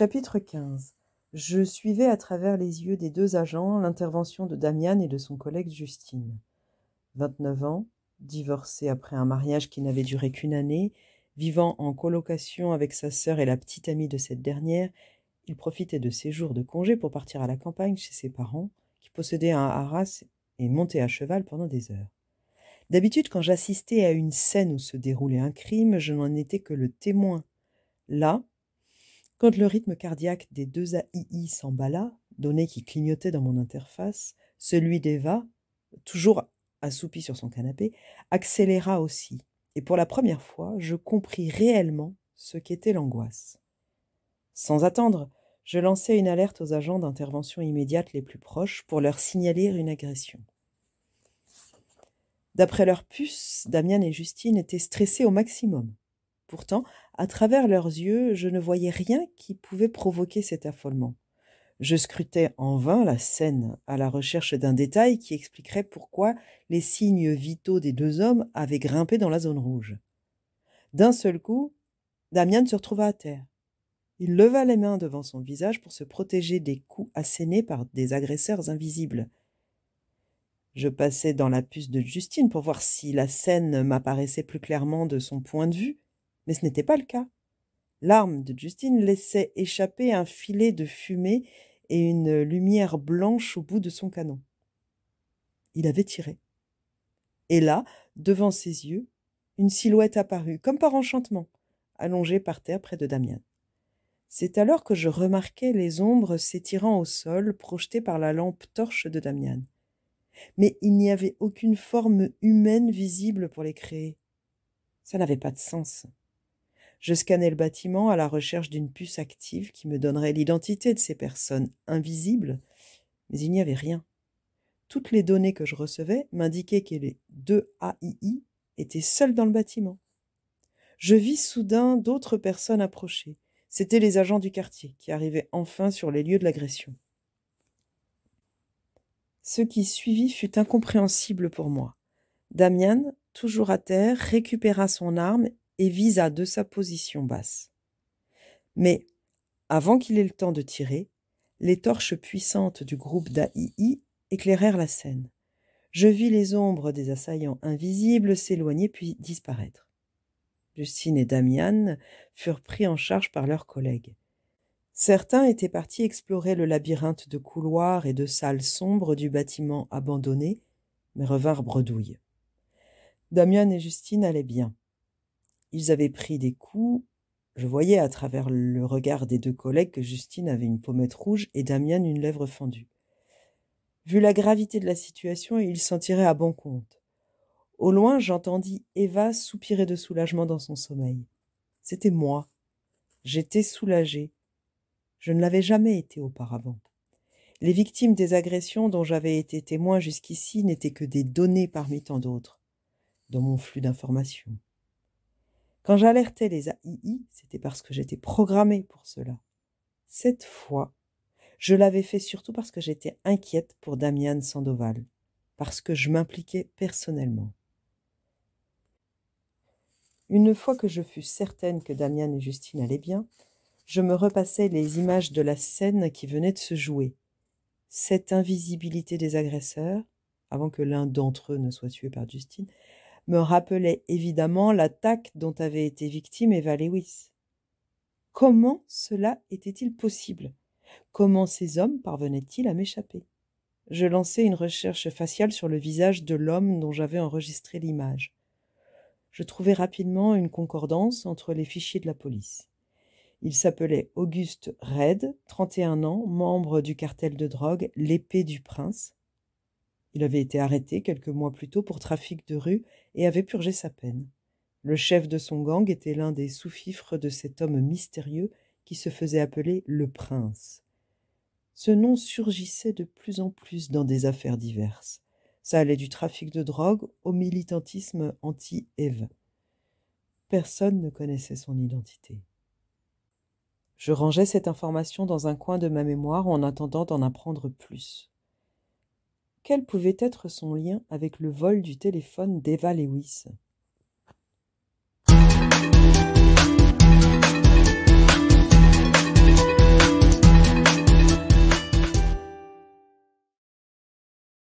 Chapitre 15 Je suivais à travers les yeux des deux agents l'intervention de Damian et de son collègue Justine. 29 ans, divorcé après un mariage qui n'avait duré qu'une année, vivant en colocation avec sa sœur et la petite amie de cette dernière, il profitait de ses jours de congé pour partir à la campagne chez ses parents, qui possédaient un haras et monter à cheval pendant des heures. D'habitude, quand j'assistais à une scène où se déroulait un crime, je n'en étais que le témoin. Là, quand le rythme cardiaque des deux AII s'emballa, données qui clignotaient dans mon interface, celui d'Eva, toujours assoupi sur son canapé, accéléra aussi, et pour la première fois, je compris réellement ce qu'était l'angoisse. Sans attendre, je lançai une alerte aux agents d'intervention immédiate les plus proches pour leur signaler une agression. D'après leur puce, Damien et Justine étaient stressés au maximum. Pourtant, à travers leurs yeux, je ne voyais rien qui pouvait provoquer cet affolement. Je scrutais en vain la scène, à la recherche d'un détail qui expliquerait pourquoi les signes vitaux des deux hommes avaient grimpé dans la zone rouge. D'un seul coup, Damien se retrouva à terre. Il leva les mains devant son visage pour se protéger des coups assénés par des agresseurs invisibles. Je passai dans la puce de Justine pour voir si la scène m'apparaissait plus clairement de son point de vue. Mais ce n'était pas le cas. L'arme de Justine laissait échapper un filet de fumée et une lumière blanche au bout de son canon. Il avait tiré. Et là, devant ses yeux, une silhouette apparut, comme par enchantement, allongée par terre près de Damien. C'est alors que je remarquai les ombres s'étirant au sol, projetées par la lampe torche de Damien. Mais il n'y avait aucune forme humaine visible pour les créer. Ça n'avait pas de sens. Je scannais le bâtiment à la recherche d'une puce active qui me donnerait l'identité de ces personnes invisibles, mais il n'y avait rien. Toutes les données que je recevais m'indiquaient que les deux AII étaient seuls dans le bâtiment. Je vis soudain d'autres personnes approcher. C'étaient les agents du quartier qui arrivaient enfin sur les lieux de l'agression. Ce qui suivit fut incompréhensible pour moi. Damian, toujours à terre, récupéra son arme et visa de sa position basse. Mais, avant qu'il ait le temps de tirer, les torches puissantes du groupe d'Aii éclairèrent la scène. Je vis les ombres des assaillants invisibles s'éloigner puis disparaître. Justine et Damian furent pris en charge par leurs collègues. Certains étaient partis explorer le labyrinthe de couloirs et de salles sombres du bâtiment abandonné, mais revinrent bredouilles. Damian et Justine allaient bien. Ils avaient pris des coups. Je voyais à travers le regard des deux collègues que Justine avait une pommette rouge et Damien une lèvre fendue. Vu la gravité de la situation, ils s'en tiraient à bon compte. Au loin, j'entendis Eva soupirer de soulagement dans son sommeil. C'était moi. J'étais soulagée. Je ne l'avais jamais été auparavant. Les victimes des agressions dont j'avais été témoin jusqu'ici n'étaient que des données parmi tant d'autres dans mon flux d'informations. Quand j'alertais les AII, c'était parce que j'étais programmée pour cela. Cette fois, je l'avais fait surtout parce que j'étais inquiète pour Damian Sandoval, parce que je m'impliquais personnellement. Une fois que je fus certaine que Damian et Justine allaient bien, je me repassais les images de la scène qui venait de se jouer. Cette invisibilité des agresseurs, avant que l'un d'entre eux ne soit tué par Justine, me rappelait évidemment l'attaque dont avait été victime Eva Lewis. Comment cela était-il possible Comment ces hommes parvenaient-ils à m'échapper Je lançai une recherche faciale sur le visage de l'homme dont j'avais enregistré l'image. Je trouvai rapidement une concordance entre les fichiers de la police. Il s'appelait Auguste Red, 31 ans, membre du cartel de drogue L'Épée du Prince, il avait été arrêté quelques mois plus tôt pour trafic de rue et avait purgé sa peine. Le chef de son gang était l'un des sous-fifres de cet homme mystérieux qui se faisait appeler le prince. Ce nom surgissait de plus en plus dans des affaires diverses. Ça allait du trafic de drogue au militantisme anti-Ève. Personne ne connaissait son identité. Je rangeais cette information dans un coin de ma mémoire en attendant d'en apprendre plus. Quel pouvait être son lien avec le vol du téléphone d'Eva Lewis